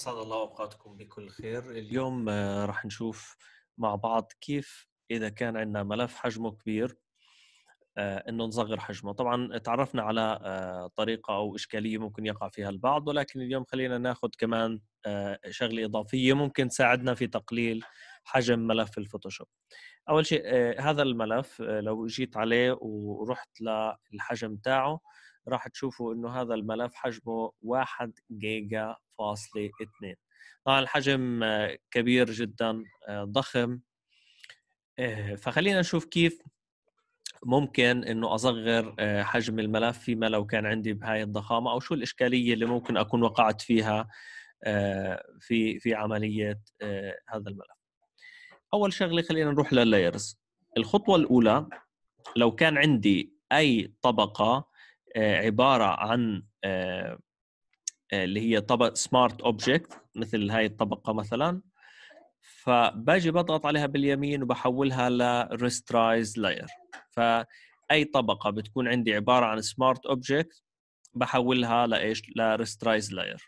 أسعد الله أوقاتكم بكل خير اليوم آه، راح نشوف مع بعض كيف إذا كان عندنا ملف حجمه كبير آه، انه نصغر حجمه طبعا تعرفنا على آه، طريقه او اشكاليه ممكن يقع فيها البعض ولكن اليوم خلينا ناخذ كمان شغله اضافيه ممكن تساعدنا في تقليل حجم ملف الفوتوشوب اول شيء هذا الملف لو جيت عليه ورحت للحجم تاعه راح تشوفوا انه هذا الملف حجمه 1 جيجا فاصلة 2 طبعا الحجم كبير جدا آه، ضخم آه، فخلينا نشوف كيف ممكن انه اصغر آه، حجم الملف فيما لو كان عندي بهاي الضخامه او شو الاشكاليه اللي ممكن اكون وقعت فيها في في عمليه هذا الملف. اول شغله خلينا نروح لللايرز. الخطوه الاولى لو كان عندي اي طبقه آه، عباره عن آه، آه، اللي هي طبق سمارت اوبجكت مثل هاي الطبقه مثلا فباجي بضغط عليها باليمين وبحولها لريسترايز لاير فاي طبقه بتكون عندي عباره عن سمارت اوبجكت بحولها لايش لريسترايز لاير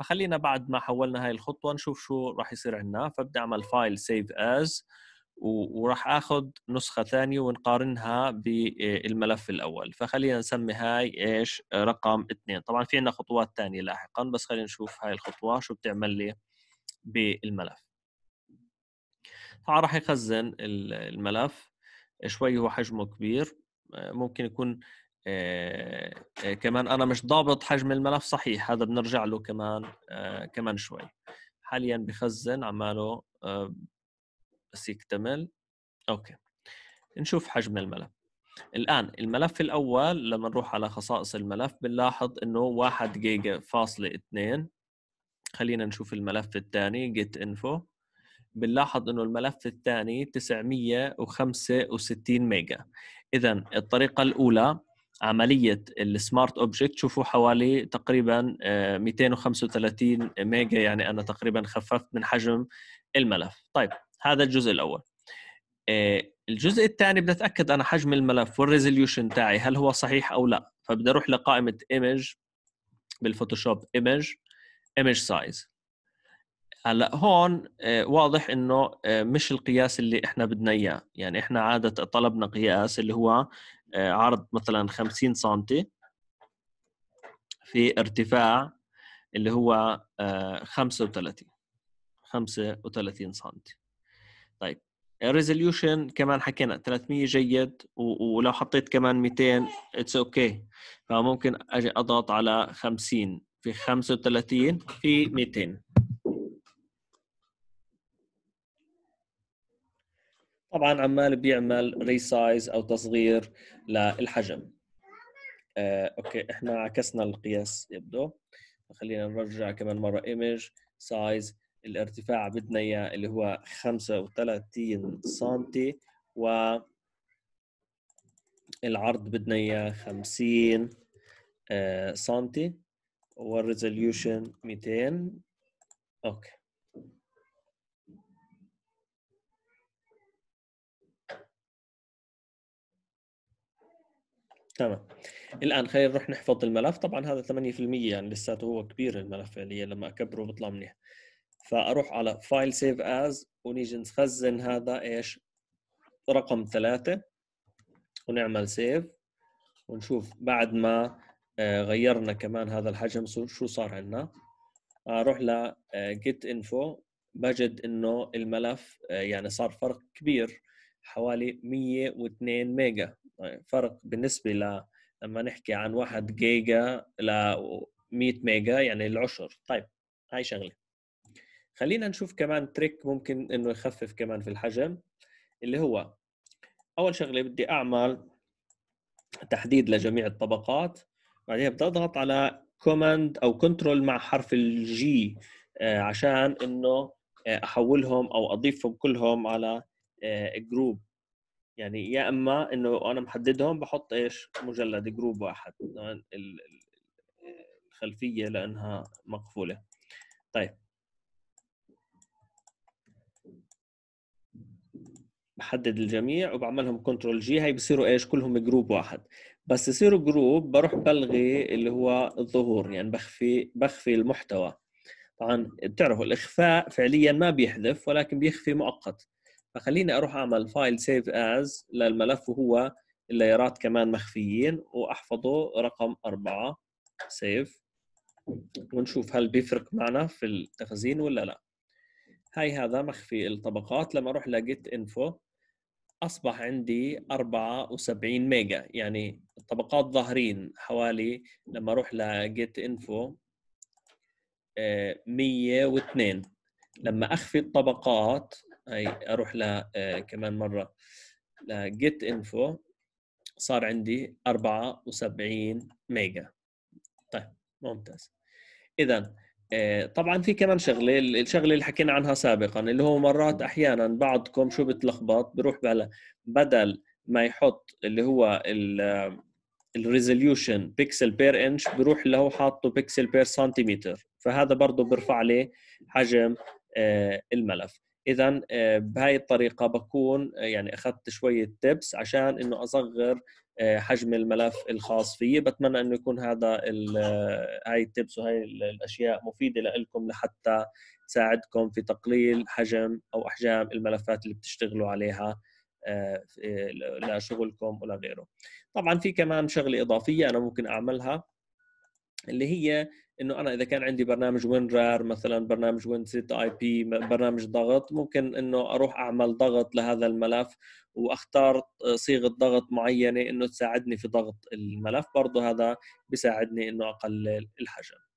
فخلينا بعد ما حولنا هاي الخطوه نشوف شو راح يصير عندنا فبدي اعمل فايل سيف از وراح اخذ نسخه ثانيه ونقارنها بالملف آه، الاول فخلينا نسمي هاي ايش آه، رقم اثنين طبعا في عندنا خطوات ثانيه لاحقا بس خلينا نشوف هاي الخطوه شو بتعمل لي بالملف طبعا راح يخزن الملف شوي هو حجمه كبير آه، ممكن يكون كمان انا مش ضابط حجم الملف صحيح هذا بنرجع له كمان كمان شوي حاليا بخزن عماله بس يكتمل اوكي نشوف حجم الملف الان الملف الاول لما نروح على خصائص الملف بنلاحظ انه 1 جيجا فاصلة 2 خلينا نشوف الملف الثاني جيت انفو بنلاحظ انه الملف الثاني 965 ميجا اذا الطريقه الاولى عمليه السمارت اوبجكت شوفوا حوالي تقريبا 235 آه، ميجا يعني انا تقريبا خففت من حجم الملف طيب هذا الجزء الاول آه، الجزء الثاني بدي اتاكد انا حجم الملف والريزوليوشن تاعي هل هو صحيح او لا فبدي اروح لقائمه ايمج بالفوتوشوب ايمج ايمج سايز هلا هون آه، واضح انه آه، مش القياس اللي احنا بدنا اياه يعني احنا عاده طلبنا قياس اللي هو عرض مثلا 50 سم في ارتفاع اللي هو 35 35 سم طيب الريزوليوشن كمان حكينا 300 جيد ولو حطيت كمان 200 اتس اوكي okay. فممكن اجي اضغط على 50 في 35 في 200 طبعا عمال بيعمل ريسايز او تصغير للحجم آه، اوكي احنا عكسنا القياس يبدو خلينا نرجع كمان مره ايمج سايز الارتفاع بدنا اياه اللي هو 35 سم و العرض بدنا اياه 50 آه، سم والريزوليوشن 200 اوكي تمام الان خلينا نروح نحفظ الملف طبعا هذا 8% يعني لساته هو كبير الملف فعليا لما اكبره بيطلع منيح فاروح على فايل سيف از ونيجي نخزن هذا ايش رقم ثلاثة ونعمل سيف ونشوف بعد ما آه، غيرنا كمان هذا الحجم شو صار عندنا اروح ل جيت آه، انفو بجد انه الملف آه، يعني صار فرق كبير حوالي 102 ميجا فرق بالنسبه ل لما نحكي عن 1 جيجا ل 100 ميجا يعني العشر طيب هاي شغله خلينا نشوف كمان تريك ممكن انه يخفف كمان في الحجم اللي هو اول شغله بدي اعمل تحديد لجميع الطبقات بعدين بدي اضغط على كوماند او كنترول مع حرف الجي آه، عشان انه آه، احولهم او اضيفهم كلهم على جروب آه، يعني يا اما انه انا محددهم بحط ايش مجلد جروب واحد الخلفيه لانها مقفوله طيب بحدد الجميع وبعملهم كنترول جي هي بصيروا ايش كلهم جروب واحد بس يصيروا جروب بروح بلغي اللي هو الظهور يعني بخفي بخفي المحتوى طبعا بتعرفوا الاخفاء فعليا ما بيحذف ولكن بيخفي مؤقت فخليني اروح اعمل فايل سيف از للملف وهو الليرات كمان مخفيين واحفظه رقم أربعة سيف ونشوف هل بيفرق معنا في التخزين ولا لا هاي هذا مخفي الطبقات لما اروح لجيت انفو اصبح عندي 74 ميجا يعني الطبقات ظاهرين حوالي لما اروح لجيت انفو 102 لما اخفي الطبقات هي اروح ل آه، كمان مره لجيت انفو صار عندي 74 ميجا طيب ممتاز اذا آه، طبعا في كمان شغله الشغله اللي حكينا عنها سابقا اللي هو مرات احيانا بعضكم شو بتلخبط بروح بلا بدل ما يحط اللي هو الريزوليوشن بيكسل بير انش بروح اللي هو حاطه بيكسل بير سنتيمتر فهذا برضه بيرفع لي حجم آه، الملف اذا آه، بهاي الطريقه بكون يعني اخذت شويه تبس عشان انه اصغر حجم الملف الخاص فيه بتمنى انه يكون هذا هاي التبس وهاي الاشياء مفيده لكم لحتى تساعدكم في تقليل حجم او احجام الملفات اللي بتشتغلوا عليها آه، لشغلكم ولا غيره طبعا في كمان شغله اضافيه انا ممكن اعملها اللي هي انه انا اذا كان عندي برنامج وين رار مثلا برنامج وين ست اي بي برنامج ضغط ممكن انه اروح اعمل ضغط لهذا الملف واختار صيغه ضغط معينه انه تساعدني في ضغط الملف برضه هذا بيساعدني انه اقلل الحجم